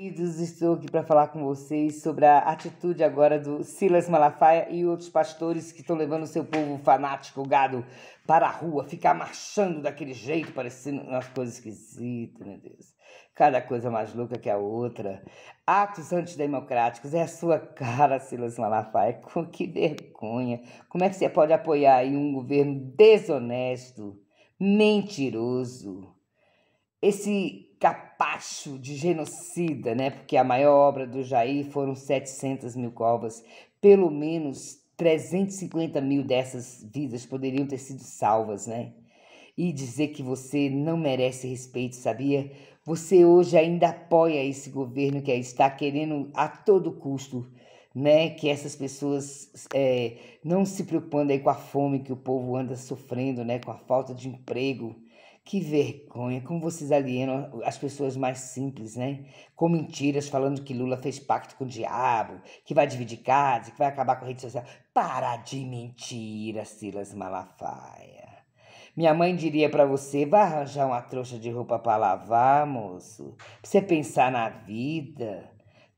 Queridos, estou aqui para falar com vocês sobre a atitude agora do Silas Malafaia e outros pastores que estão levando o seu povo fanático, gado, para a rua, ficar marchando daquele jeito, parecendo uma coisas esquisitas, meu Deus. Cada coisa mais louca que a outra. Atos antidemocráticos, é a sua cara, Silas Malafaia. Que vergonha. Como é que você pode apoiar aí um governo desonesto, mentiroso? esse capacho de genocida, né? Porque a maior obra do Jair foram 700 mil covas, pelo menos 350 mil dessas vidas poderiam ter sido salvas, né? E dizer que você não merece respeito, sabia? Você hoje ainda apoia esse governo que está querendo a todo custo né, que essas pessoas é, não se preocupando aí com a fome que o povo anda sofrendo, né, com a falta de emprego, que vergonha, como vocês alienam as pessoas mais simples, né? Com mentiras falando que Lula fez pacto com o diabo, que vai dividir casa, que vai acabar com a rede social. Para de mentira, Silas Malafaia. Minha mãe diria para você: vai arranjar uma trouxa de roupa para lavar, moço. Pra você pensar na vida.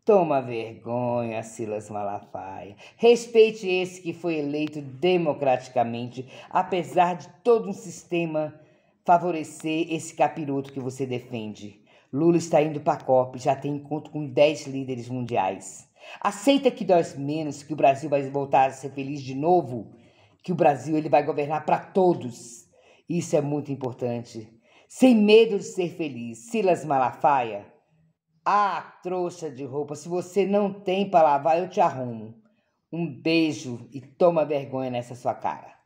Toma vergonha, Silas Malafaia. Respeite esse que foi eleito democraticamente, apesar de todo um sistema favorecer esse capiroto que você defende. Lula está indo para a COP, já tem encontro com 10 líderes mundiais. Aceita que nós menos, que o Brasil vai voltar a ser feliz de novo, que o Brasil ele vai governar para todos. Isso é muito importante. Sem medo de ser feliz. Silas Malafaia, ah, trouxa de roupa, se você não tem para lavar, eu te arrumo. Um beijo e toma vergonha nessa sua cara.